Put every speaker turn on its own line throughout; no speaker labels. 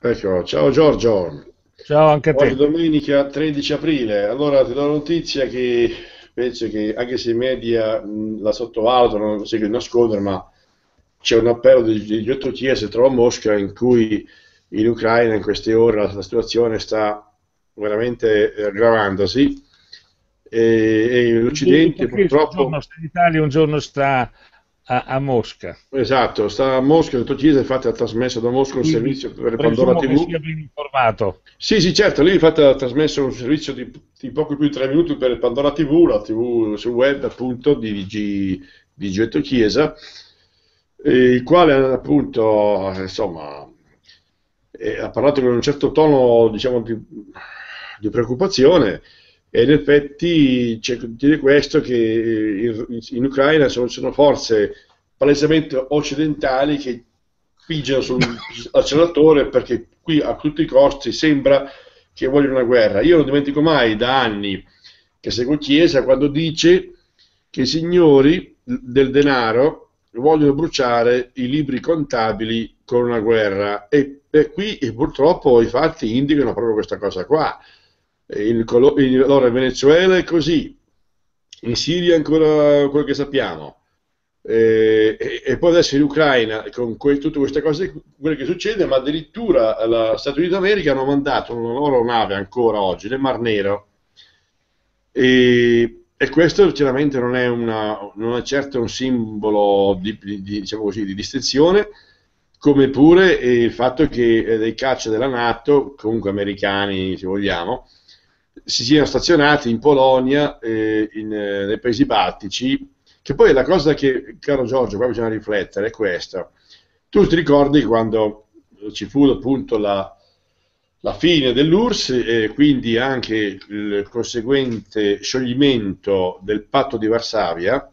Ecco, ciao Giorgio. Ciao anche a te. Oggi domenica 13 aprile. Allora ti do la notizia che penso che anche se i media la sottovalutano, non si che nascondere, ma c'è un appello degli 8 TS trovo Mosca in cui in Ucraina in queste ore la, la situazione sta veramente eh, aggravandosi e, e l'Occidente purtroppo... Un
giorno sta in Italia, un giorno sta a, a, Mosca.
Esatto, sta a Mosca, detto Chiesa, infatti ha trasmesso da Mosca un Quindi, servizio per Pandora TV. Che sia ben informato. Sì, sì, certo, lì infatti ha trasmesso un servizio di, di poco più di tre minuti per Pandora TV, la TV su web appunto di, G, di Giuetto Chiesa, eh, il quale appunto, insomma, eh, ha parlato con un certo tono, diciamo, di, di preoccupazione. E in effetti c'è dire questo che eh, in, in Ucraina sono, sono forze palesemente occidentali che pigiano sull'acceleratore perché qui a tutti i costi sembra che vogliono una guerra. Io non dimentico mai da anni che seguo Chiesa quando dice che i signori del denaro vogliono bruciare i libri contabili con una guerra e, e qui e purtroppo i fatti indicano proprio questa cosa qua. Il, allora in Venezuela è così, in Siria ancora quello che sappiamo, eh, e, e, e, poi adesso in Ucraina con que, tutte queste cose quello che succede ma addirittura gli Stati Uniti d'America hanno mandato una loro nave ancora oggi nel Mar Nero e, e questo chiaramente non è, una, non è, certo un simbolo di, di, di, diciamo così, di distensione come pure il fatto che eh, dei caccia della Nato comunque americani se vogliamo si siano stazionati in Polonia eh, in, eh, nei paesi baltici che poi la cosa che, caro Giorgio, qua bisogna riflettere è questa. Tu ti ricordi quando ci fu appunto la, la fine dell'URSS e quindi anche il conseguente scioglimento del patto di Varsavia,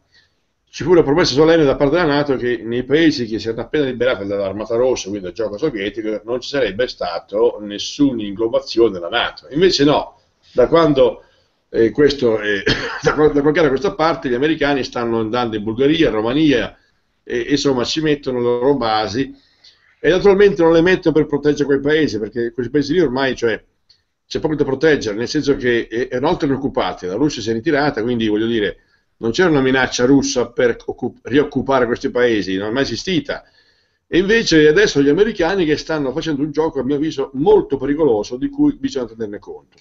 ci fu una promessa solenne da parte della Nato che nei paesi che si erano appena liberati dall'Armata Rossa, quindi dal gioco sovietico, non ci sarebbe stata nessuna inglobazione della Nato. Invece no, da quando eh, questo, eh, da, da qualche anno a questa parte gli americani stanno andando in Bulgaria, in Romania, e, insomma ci mettono le loro basi e naturalmente non le mettono per proteggere quei paesi, perché quei paesi lì ormai cioè, c'è poco da proteggere, nel senso che erano altri occupati, la Russia si è ritirata, quindi voglio dire, non c'era una minaccia russa per occup- rioccupare questi paesi, non è mai esistita. E invece adesso gli americani che stanno facendo un gioco, a mio avviso, molto pericoloso, di cui bisogna tenerne conto.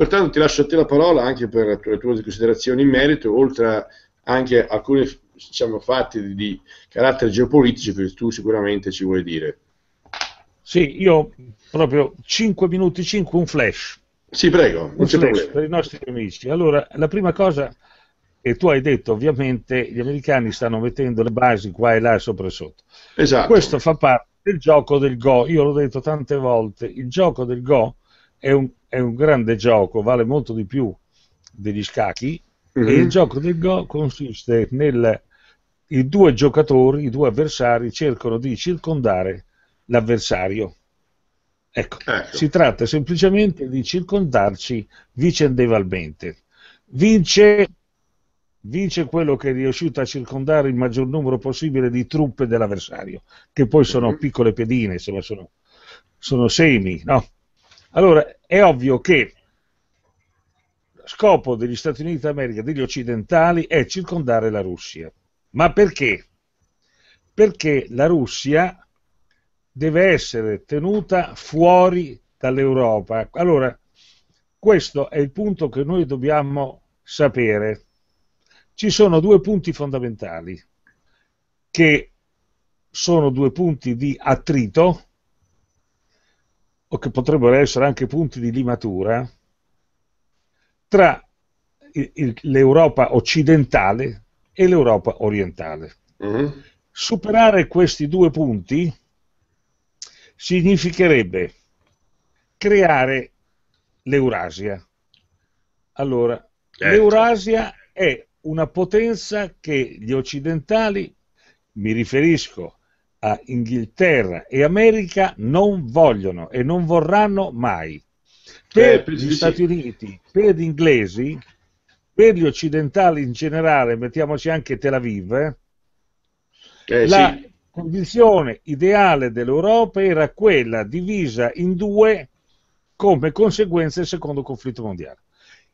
Pertanto ti lascio a te la parola anche per le tue considerazioni in merito, oltre anche alcuni diciamo, fatti di, carattere geopolitico che tu sicuramente ci vuoi dire.
Sì, io proprio 5 minuti 5, un flash.
Sì, prego, un flash
per i nostri amici. Allora, la prima cosa e tu hai detto, ovviamente, gli americani stanno mettendo le basi qua e là sopra e sotto. Esatto. Questo fa parte del gioco del Go. Io l'ho detto tante volte, il gioco del Go è un è un grande gioco, vale molto di più degli scacchi. Mm-hmm. E mhm. il gioco del Go consiste nel i due giocatori, i due avversari cercano di circondare l'avversario. Ecco, ecco. si tratta semplicemente di circondarci vicendevalmente. Vince, vince quello che è riuscito a circondare il maggior numero possibile di truppe dell'avversario, che poi sono mhm. piccole pedine, insomma sono, sono semi, no? Allora, è ovvio che scopo degli Stati Uniti d'America, degli occidentali, è circondare la Russia. Ma perché? Perché la Russia deve essere tenuta fuori dall'Europa. Allora, questo è il punto che noi dobbiamo sapere. Ci sono due punti fondamentali che sono due punti di attrito o che potrebbero essere anche punti di limatura tra l'Europa occidentale e l'Europa orientale. Mm-hmm. Superare questi due punti significherebbe creare l'Eurasia. Allora, certo. l'Eurasia è una potenza che gli occidentali, mi riferisco a Inghilterra e America non vogliono e non vorranno mai.
Per eh, gli sì. Stati
Uniti, per gli inglesi, per gli occidentali in generale, mettiamoci anche Tel Aviv, eh, eh, la sì. condizione ideale dell'Europa era quella divisa in due come conseguenza del secondo conflitto mondiale.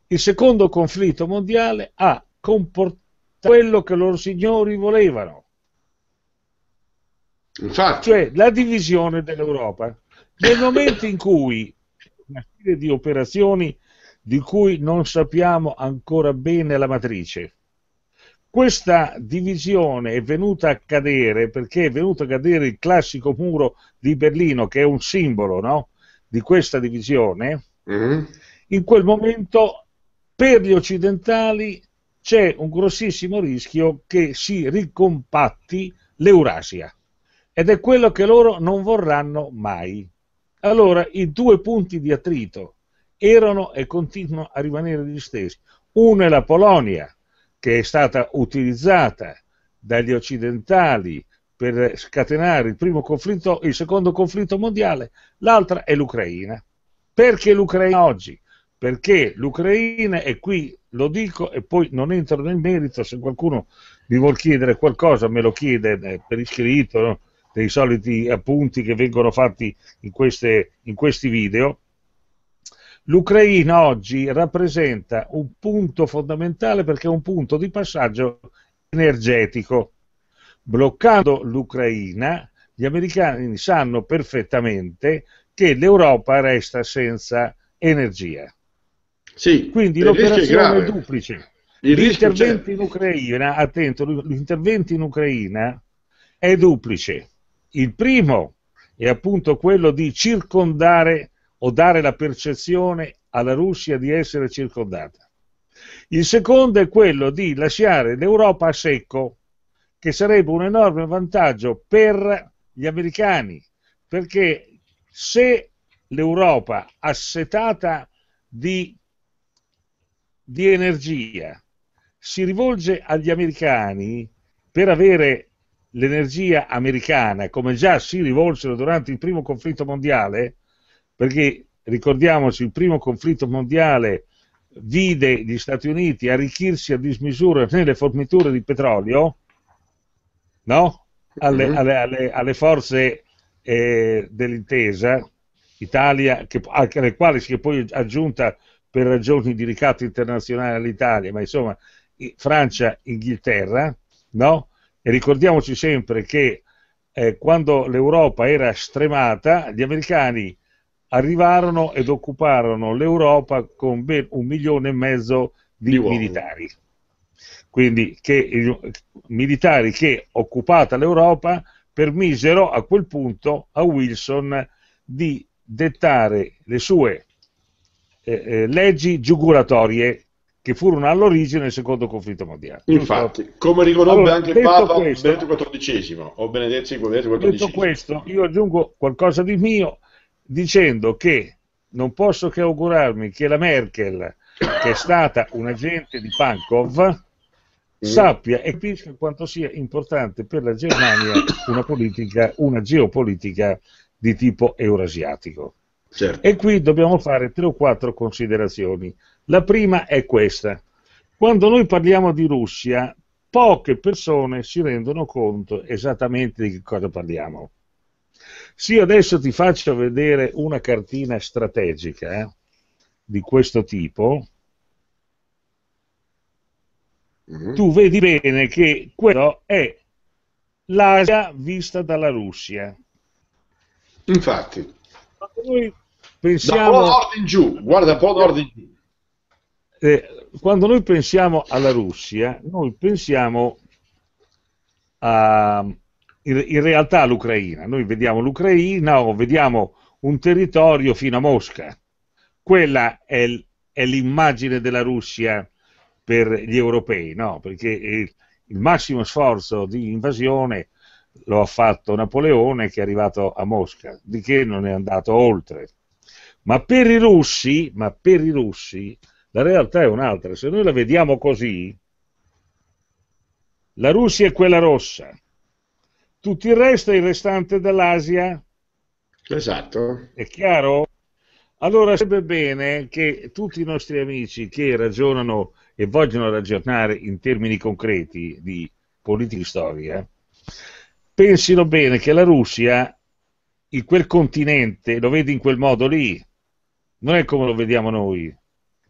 Il secondo conflitto mondiale ha comportato quello che loro signori volevano, Infatti. Cioè la divisione dell'Europa. Nel momento in cui una serie di operazioni di cui non sappiamo ancora bene la matrice, questa divisione è venuta a cadere perché è venuto a cadere il classico muro di Berlino, che è un simbolo no? di questa divisione. Mm-hmm. In quel momento, per gli occidentali, c'è un grossissimo rischio che si ricompatti l'Eurasia ed è quello che loro non vorranno mai. Allora i due punti di attrito erano e continuano a rimanere gli stessi. Uno è la Polonia, che è stata utilizzata dagli occidentali per scatenare il primo conflitto, il secondo conflitto mondiale, l'altra è l'Ucraina. Perché l'Ucraina oggi? Perché l'Ucraina, e qui lo dico e poi non entro nel merito, se qualcuno mi vuol chiedere qualcosa me lo chiede eh, per iscritto, no? dei soliti appunti che vengono fatti in, queste, in questi video, l'Ucraina oggi rappresenta un punto fondamentale perché è un punto di passaggio energetico. Bloccando l'Ucraina, gli americani sanno perfettamente che l'Europa resta senza energia. Sì, Quindi l'operazione è duplice. L'intervento in Ucraina, attento, l'intervento in Ucraina è duplice. Il primo è appunto quello di circondare o dare la percezione alla Russia di essere circondata. Il secondo è quello di lasciare l'Europa a secco, che sarebbe un enorme vantaggio per gli americani, perché se l'Europa assetata di, di energia si rivolge agli americani per avere l'energia americana, come già si rivolsero durante il primo conflitto mondiale, perché ricordiamoci, il primo conflitto mondiale vide gli Stati Uniti arricchirsi a dismisura nelle forniture di petrolio, no? alle, mm-hmm. alle, alle, alle forze eh, dell'intesa, Italia, che, alle quali si è poi aggiunta per ragioni di ricatto internazionale all'Italia, ma insomma Francia, Inghilterra, no? E ricordiamoci sempre che eh, quando l'Europa era stremata, gli americani arrivarono ed occuparono l'Europa con ben un milione e mezzo di, di militari. Quindi che, militari che, occupata l'Europa, permisero a quel punto a Wilson di dettare le sue eh, eh leggi giugulatorie, che furono all'origine del secondo conflitto mondiale. Infatti, come riconobbe allora, anche Papa questo,
Benedetto XIV o Benedetto XIV. Detto questo, io
aggiungo qualcosa di mio dicendo che non posso che augurarmi che la Merkel, che è stata un agente di Pankov, mm. sappia e capisca quanto sia importante per la Germania una, politica, una geopolitica di tipo eurasiatico. Certo. E qui dobbiamo fare tre o quattro considerazioni la prima è questa. Quando noi parliamo di Russia, poche persone si rendono conto esattamente di che cosa parliamo. Se io adesso ti faccio vedere una cartina strategica eh, di questo tipo, mm-hmm. tu vedi bene che quello è l'Asia vista dalla Russia. Infatti. Noi pensiamo... Da nord in giù, guarda un po' nord in giù eh, quando noi pensiamo alla Russia, noi pensiamo a, in, in realtà all'Ucraina, noi vediamo l'Ucraina o vediamo un territorio fino a Mosca, quella è, è l'immagine della Russia per gli europei, no? perché il, il massimo sforzo di invasione lo ha fatto Napoleone che è arrivato a Mosca, di che non è andato oltre. Ma per i russi, ma per i russi la realtà è un'altra. Se noi la vediamo così, la Russia è quella rossa, tutto il resto è il restante dell'Asia. Esatto. È chiaro? Allora sarebbe bene che tutti i nostri amici che ragionano e vogliono ragionare in termini concreti di politica e storia pensino bene che la Russia in quel continente lo vede in quel modo lì, non è come lo vediamo noi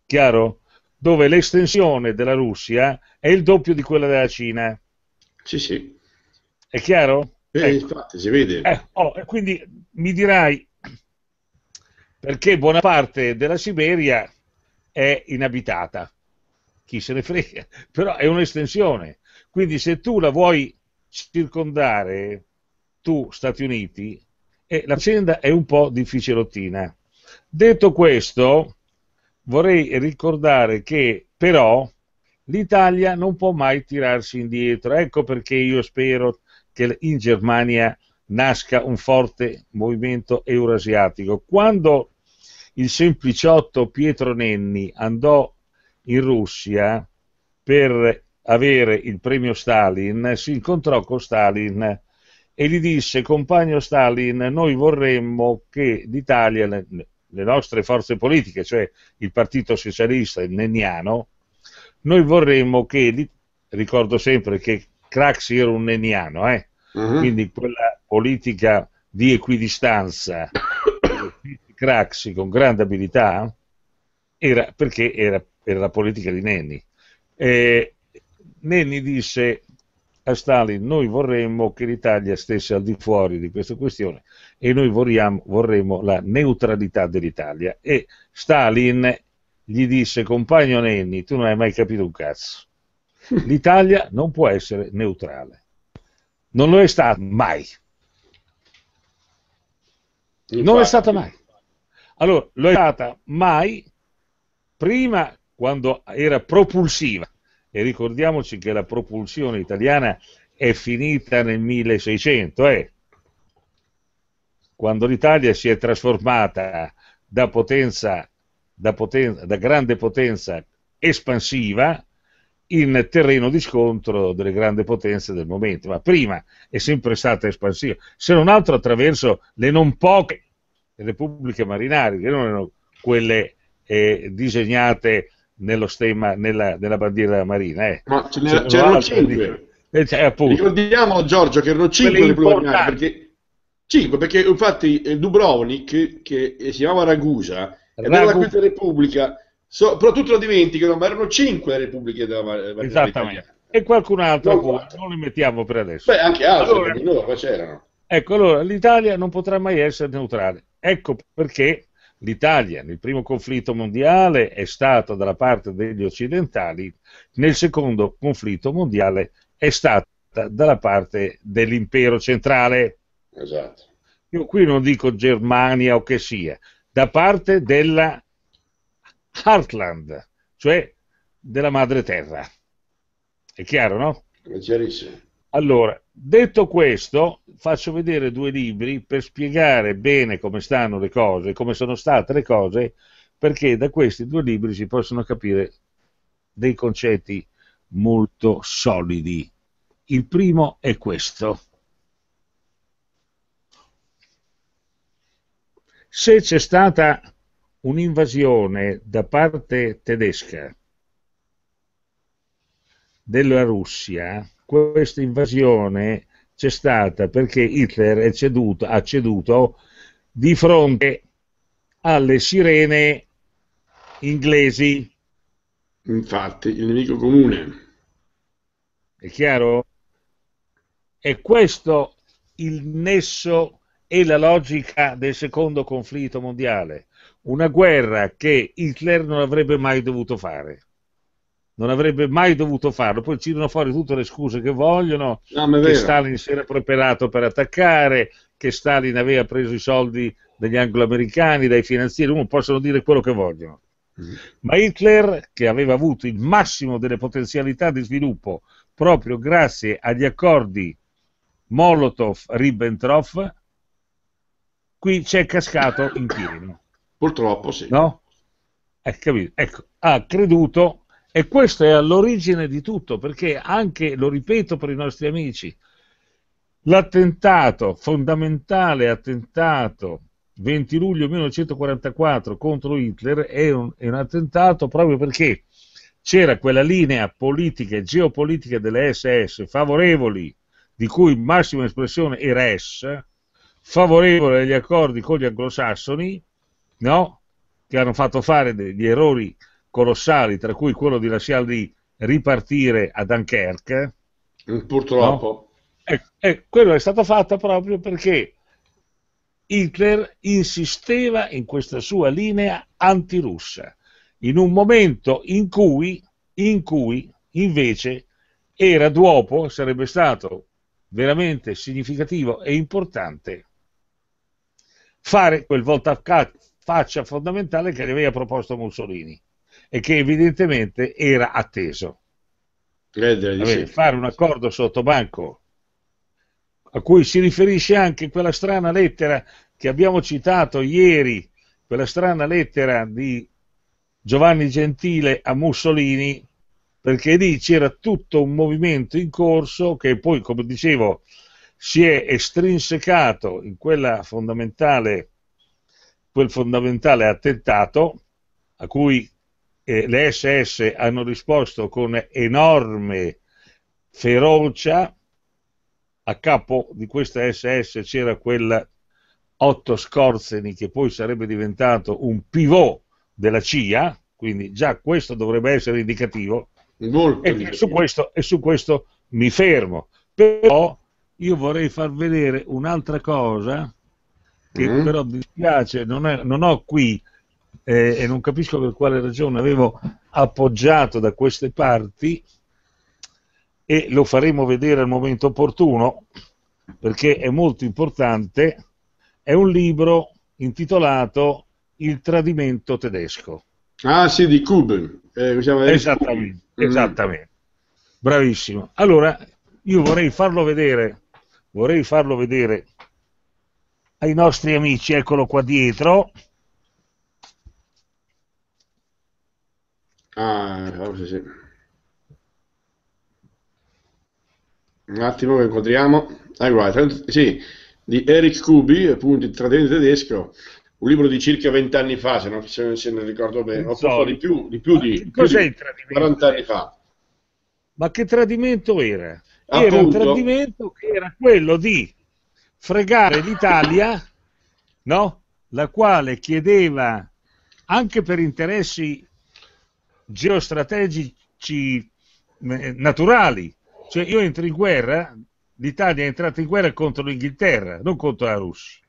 chiaro? Dove l'estensione della Russia è il doppio di quella della Cina. Sì, sì. È chiaro? Eh, ecco. infatti, si vede. Eh, oh, quindi mi dirai perché buona parte della Siberia è inabitata. Chi se ne frega, però è un'estensione. Quindi se tu la vuoi circondare, tu Stati Uniti, eh, la faccenda è un po' difficilottina. Detto questo, vorrei ricordare che però l'Italia non può mai tirarsi indietro. Ecco perché io spero che in Germania nasca un forte movimento eurasiatico. Quando il sempliciotto Pietro Nenni andò in Russia per avere il premio Stalin, si incontrò con Stalin e gli disse compagno Stalin noi vorremmo che l'Italia le nostre forze politiche, cioè il Partito Socialista e il Neniano, noi vorremmo che, ricordo sempre che Craxi era un Neniano, eh? uh-huh. quindi quella politica di equidistanza di Craxi con grande abilità era perché era, era la politica di Nenni. Eh, Nenni disse a Stalin noi vorremmo che l'Italia stesse al di fuori di questa questione e noi vorriamo, vorremmo la neutralità dell'Italia e Stalin gli disse compagno Nenni tu non hai mai capito un cazzo l'Italia non può essere neutrale non lo è stata mai Infatti. non è stata mai allora lo è stata mai prima quando era propulsiva e ricordiamoci che la propulsione italiana è finita nel 1600, eh? quando l'Italia si è trasformata da, potenza, da, poten- da grande potenza espansiva in terreno di scontro delle grandi potenze del momento, ma prima è sempre stata espansiva, se non altro attraverso le non poche repubbliche marinari, che non erano quelle eh, disegnate nello stemma, nella, nella bandiera della Marina. Eh. Ma ce cioè, n'erano c'era cinque.
Di... Eh, cioè, Ricordiamo Giorgio che erano cinque le plurinarie, perché, 5, perché infatti eh, Dubrovnik, che eh, si chiamava Ragusa, Ragu... era la quinta repubblica, so, però tutti lo dimenticano, ma erano cinque le repubbliche della Marina. Esattamente.
E qualcun altro, no, non li mettiamo per adesso. Beh, anche altri, allora,
perché loro c'erano.
Ecco, allora l'Italia non potrà mai essere neutrale. Ecco perché l'Italia nel primo conflitto mondiale è stata dalla parte degli occidentali, nel secondo conflitto mondiale è stata dalla parte dell'impero centrale. Esatto. Io qui non dico Germania o che sia, da parte della Heartland, cioè della madre terra. È chiaro, no? È chiarissimo. Allora, detto questo, faccio vedere due libri per spiegare bene come stanno le cose, come sono state le cose, perché da questi due libri si possono capire dei concetti molto solidi. Il primo è questo. Se c'è stata un'invasione da parte tedesca della Russia, questa invasione c'è stata perché Hitler ceduto, ha ceduto di fronte alle sirene inglesi. Infatti, il nemico comune. È chiaro? È questo il nesso e la logica del secondo conflitto mondiale, una guerra che Hitler non avrebbe mai dovuto fare non avrebbe mai dovuto farlo. Poi tirano fuori tutte le scuse che vogliono, no, ah, che Stalin si era preparato per attaccare, che Stalin aveva preso i soldi degli anglo-americani, dai finanzieri, uno possono dire quello che vogliono. Ma Hitler, che aveva avuto il massimo delle potenzialità di sviluppo proprio grazie agli accordi Molotov-Ribbentrop, qui c'è cascato in pieno. Purtroppo sì. No? Eh, capito? Ecco, ha creduto e questo è all'origine di tutto, perché anche, lo ripeto per i nostri amici, l'attentato, fondamentale attentato 20 luglio 1944 contro Hitler è un, è un attentato proprio perché c'era quella linea politica e geopolitica delle SS favorevoli, di cui massima espressione era S, favorevole agli accordi con gli anglosassoni, no? che hanno fatto fare degli errori colossali, tra cui quello di lasciarli ripartire a Dunkerque. Eh, purtroppo. No? E, eh, e eh, quello è stato fatto proprio perché Hitler insisteva in questa sua linea antirussa, in un momento in cui, in cui invece era d'uopo, sarebbe stato veramente significativo e importante fare quel volta a faccia fondamentale che gli aveva proposto Mussolini e che evidentemente era atteso.
Vabbè,
fare un accordo sotto banco a cui si riferisce anche quella strana lettera che abbiamo citato ieri, quella strana lettera di Giovanni Gentile a Mussolini, perché lì c'era tutto un movimento in corso che poi, come dicevo, si è estrinsecato in fondamentale, quel fondamentale attentato a cui eh, le SS hanno risposto con enorme ferocia, a capo di questa SS c'era quel Otto Scorzeni che poi sarebbe diventato un pivot della CIA, quindi già questo dovrebbe essere indicativo, e su, questo, e su questo mi fermo. Però io vorrei far vedere un'altra cosa che mm. però mi dispiace, non, è, non ho qui, eh, e non capisco per quale ragione avevo appoggiato da queste parti e lo faremo vedere al momento opportuno perché è molto importante, è un libro intitolato Il tradimento tedesco.
Ah sì, di Kuben. Eh, esattamente, Kuben. Mm. esattamente. Bravissimo.
Allora, io vorrei farlo vedere, vorrei farlo vedere ai nostri amici, eccolo qua dietro.
Ah, forse sì. Un attimo che incontriamo. Ah, guarda, sì, di Eric Kubi, appunto, il trattenente tedesco, un libro di circa 20 anni fa, se non, se, se non ricordo bene, o forse di più di, più di, più di 40 anni fa. Ma che tradimento era?
Appunto. Era un tradimento che era quello di fregare l'Italia, no? la quale chiedeva anche per interessi geostrategici eh, naturali. Cioè io entro in guerra, l'Italia è entrata in guerra contro l'Inghilterra, non contro la Russia.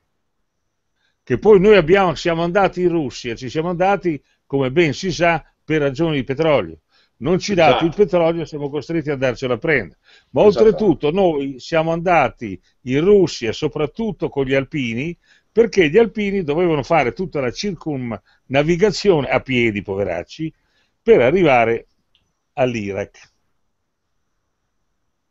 Che poi noi abbiamo, siamo andati in Russia, ci siamo andati, come ben si sa, per ragioni di petrolio. Non ci dà esatto. più il esatto. petrolio, siamo costretti a andarcelo a prendere. Ma oltretutto noi siamo andati in Russia, soprattutto con gli alpini, perché gli alpini dovevano fare tutta la circumnavigazione a piedi, poveracci, per arrivare all'Iraq.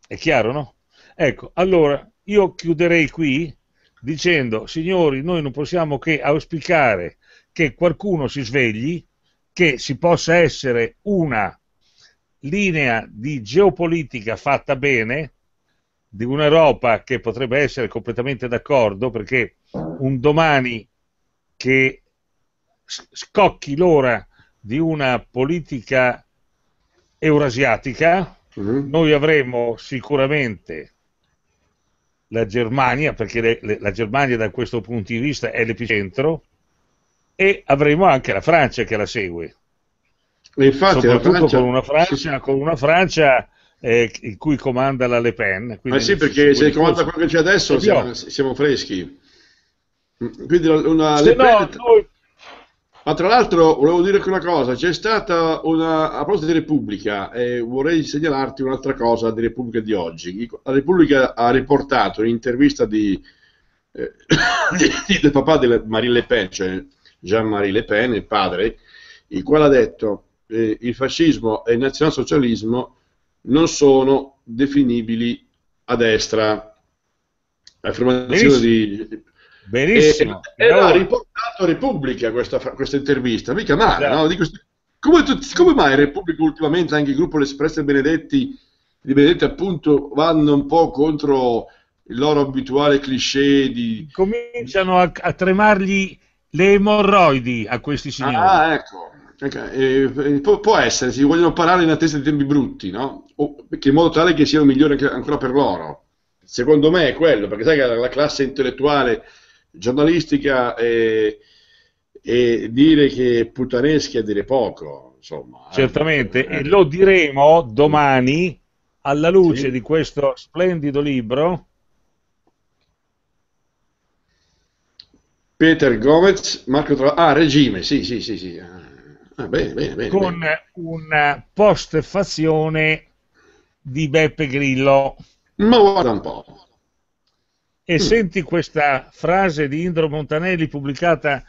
È chiaro, no? Ecco, allora io chiuderei qui dicendo, signori, noi non possiamo che auspicare che qualcuno si svegli, che si possa essere una linea di geopolitica fatta bene, di un'Europa che potrebbe essere completamente d'accordo, perché un domani che scocchi l'ora di una politica eurasiatica, mm-hmm. noi avremo sicuramente la Germania, perché le, le, la Germania da questo punto di vista è l'epicentro, e avremo anche la Francia che la segue. E infatti, Soprattutto Francia... con una Francia, sì, Con una Francia eh, in cui comanda
la Le Pen. Ma sì, perché se comanda quello che c'è adesso siamo, siamo, freschi. Mm, quindi una se Le Pen... noi ma tra l'altro volevo dire anche una cosa, c'è stata una, a proposito di Repubblica, eh, vorrei segnalarti un'altra cosa di Repubblica di oggi. La Repubblica ha riportato un'intervista di, eh, di, del papà di Marine Le Pen, cioè Jean-Marie Le Pen, il padre, il quale ha detto eh, il fascismo e il nazionalsocialismo non sono definibili a destra. Affermazione di Benissimo. E, eh, era eh, riportato Repubblica questa, questa intervista, mica male, esatto. no? Dico, come, tu, come, mai Repubblica ultimamente, anche il gruppo L'Espresso e Benedetti, di Benedetti appunto, vanno un po' contro il loro abituale cliché di... Cominciano a, a tremargli le emorroidi a questi ah, signori. Ah, ecco. Okay. Eh, eh, può, può, essere, si vogliono parlare in attesa di tempi brutti, no? O, in modo tale che siano migliori anche, ancora per loro. Secondo me è quello, perché sai che la, la classe intellettuale giornalistica e, e dire che puttaneschi è dire poco, insomma.
Eh. Certamente, eh. e lo diremo domani alla luce sì. di questo splendido libro.
Peter Gomez, Marco Tra... Ah, regime, sì, sì, sì, sì. Ah, bene, bene, bene, con
una postfazione di Beppe Grillo.
Ma guarda un
po' e mm. senti questa frase di Indro Montanelli pubblicata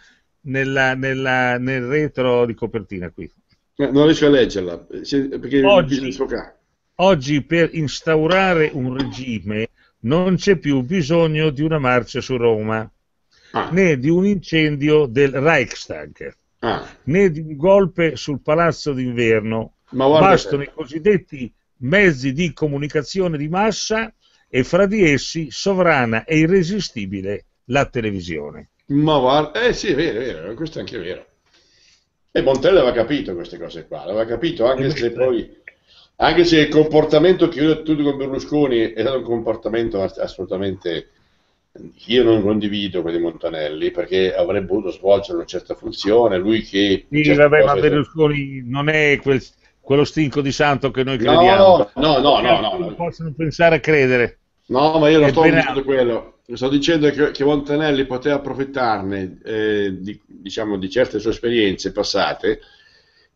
nella, nella, nel retro di copertina qui.
Eh, non riesco a leggerla, perché oggi,
oggi per instaurare un regime non c'è più bisogno di una marcia su Roma, ah. né di un incendio del Reichstag, ah. né di un golpe sul Palazzo d'inverno. Bastano i cosiddetti mezzi di comunicazione di massa e fra di essi sovrana e irresistibile la televisione.
Ma guarda, eh sì, è vero, è vero, eh, questo è anche vero. E Montella aveva capito queste cose qua, l'aveva capito anche eh, se poi anche se il comportamento che io ho detto con Berlusconi è stato un comportamento assolutamente io non condivido quello di Montanelli perché avrebbe voluto svolgere una certa funzione lui che sì, vabbè, ma
Berlusconi non è quel quello stinco di santo che noi crediamo. No, no, no, no,
no. Possono pensare a credere. No, ma io non sto dicendo quello. Sto dicendo che, che Montanelli poteva approfittarne eh, di, diciamo, di certe sue esperienze passate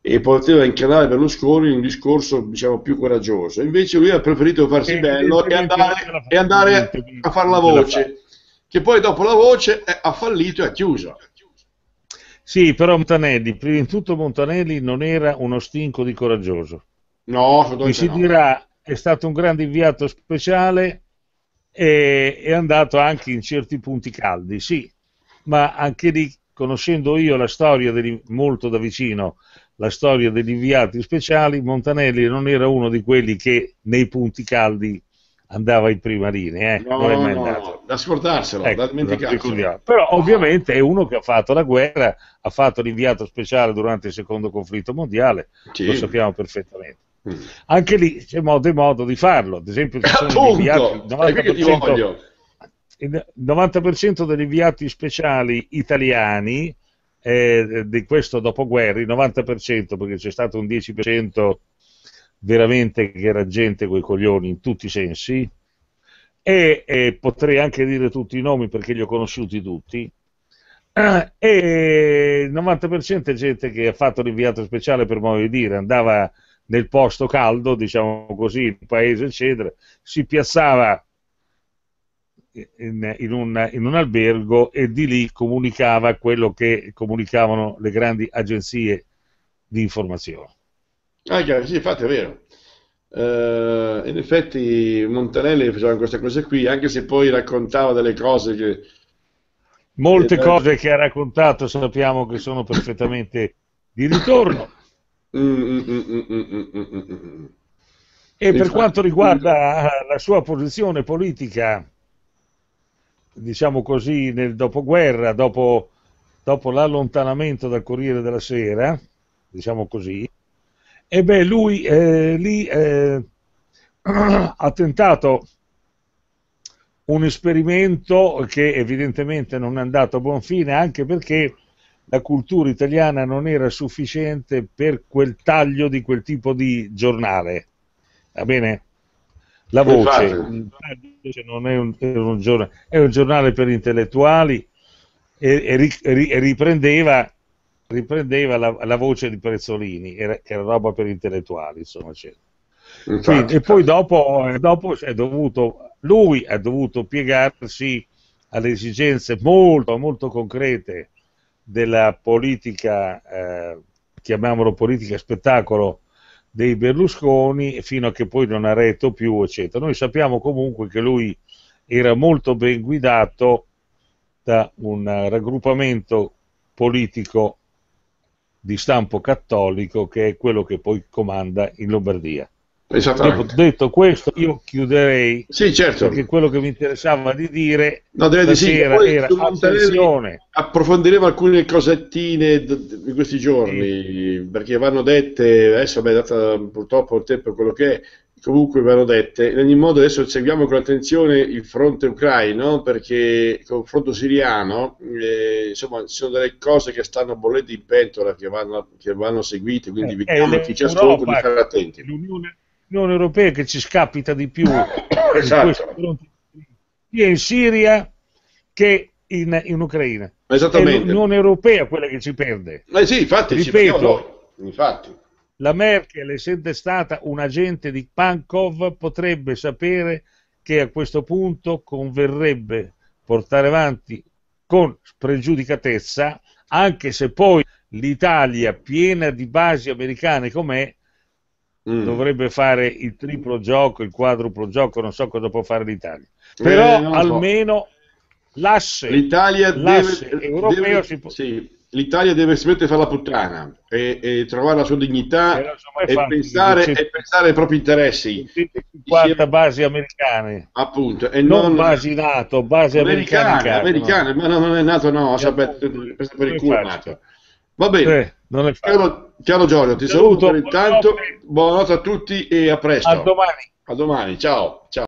e poteva incanalare Berlusconi in un discorso diciamo, più coraggioso. Invece lui ha preferito farsi e eh, bello e andare, e andare a fare la voce, che poi dopo la voce ha fallito e ha chiuso.
Sì, però Montanelli, prima di tutto Montanelli non era uno stinco di coraggioso. No, Mi si no. dirà, è stato un grande inviato speciale e è andato anche in certi punti caldi, sì, ma anche lì, conoscendo io la storia degli, molto da vicino, la storia degli inviati speciali, Montanelli non era uno di quelli che nei punti caldi andava in prima linea, eh? no, non è mai no, andato. No,
da scordarselo, ecco, da dimenticarselo. Però
ovviamente è uno che ha fatto la guerra, ha fatto l'inviato speciale durante il secondo conflitto mondiale, sì. lo sappiamo perfettamente. Mm. Anche lì c'è modo e modo di farlo, ad esempio ci sono inviati, 90%, il 90% degli inviati speciali italiani eh, di questo dopoguerra, il 90% perché c'è stato un 10% veramente che era gente coi coglioni in tutti i sensi, e, e potrei anche dire tutti i nomi perché li ho conosciuti tutti, e il 90% è gente che ha fatto l'inviato speciale per modo di dire, andava nel posto caldo, diciamo così, il paese, eccetera, si piazzava in, in, un, in, un, albergo e di lì comunicava quello che comunicavano le grandi agenzie di
informazione. Ah, chiaro, sì, infatti è vero. Eh, in effetti Montanelli faceva queste cose qui, anche se poi raccontava delle cose che... Molte eh, eh. cose
che ha raccontato sappiamo che sono perfettamente di ritorno. e per quanto riguarda la sua posizione politica, diciamo così, nel dopoguerra, dopo, dopo l'allontanamento dal Corriere della Sera, diciamo così, e beh, lui eh, lì eh, ha tentato un esperimento che evidentemente non è andato a buon fine, anche perché la cultura italiana non era sufficiente per quel taglio di quel tipo di giornale. Va bene? La voce non è un, è un, giornale, è un giornale per intellettuali e, e, e riprendeva riprendeva la, la, voce di Prezzolini, era, era, roba per intellettuali, insomma. Quindi, e poi dopo, dopo dovuto, lui ha dovuto piegarsi alle esigenze molto, molto concrete della politica, eh, chiamiamolo politica spettacolo, dei Berlusconi, fino a che poi non ha retto più, eccetera. Noi sappiamo comunque che lui era molto ben guidato da un raggruppamento politico di stampo cattolico che è quello che poi comanda in Lombardia. Dopo, ecco, detto questo, io chiuderei sì, certo. perché quello che mi interessava di dire no, di sì. era, attenzione.
Approfondiremo alcune cosettine di questi giorni sì. perché vanno dette. Adesso, beh, data purtroppo il tempo è quello che è, comunque vanno dette. In ogni modo adesso seguiamo con attenzione il fronte ucraino perché il confronto siriano, eh, insomma, ci sono delle cose che stanno bollendo in pentola che vanno, che vanno seguite, quindi eh, vediamo eh, chi ci ascolta di fare eh, attenti.
L'Unione, l'Unione, Europea che ci scapita di più esatto. sia in Siria che in, in Ucraina. Esattamente. È l'Unione Europea quella che ci perde. Eh sì, infatti, Ripeto, infatti. La Merkel, essendo stata un agente di Pankov, potrebbe sapere che a questo punto converrebbe portare avanti con spregiudicatezza, anche se poi l'Italia, piena di basi americane com'è, mm. dovrebbe fare il triplo gioco, il quadruplo gioco, non
so cosa può fare l'Italia. Eh, Però eh, almeno
so. l'asse, l'asse deve, europeo deve, si
può... Sì l'Italia deve smettere di fare la puttana e, e trovare la sua dignità e, e, pensare, e, pensare, ai propri interessi. 50 basi americane. Appunto. E non, non basi NATO, basi americane. Americane, americane no. ma no, non è NATO no, sapete, per il culo Va bene. Eh, caro, caro, Giorgio, ti saluto, saluto per intanto. Buonanotte. buonanotte a tutti e a presto. A domani. A domani, ciao. ciao.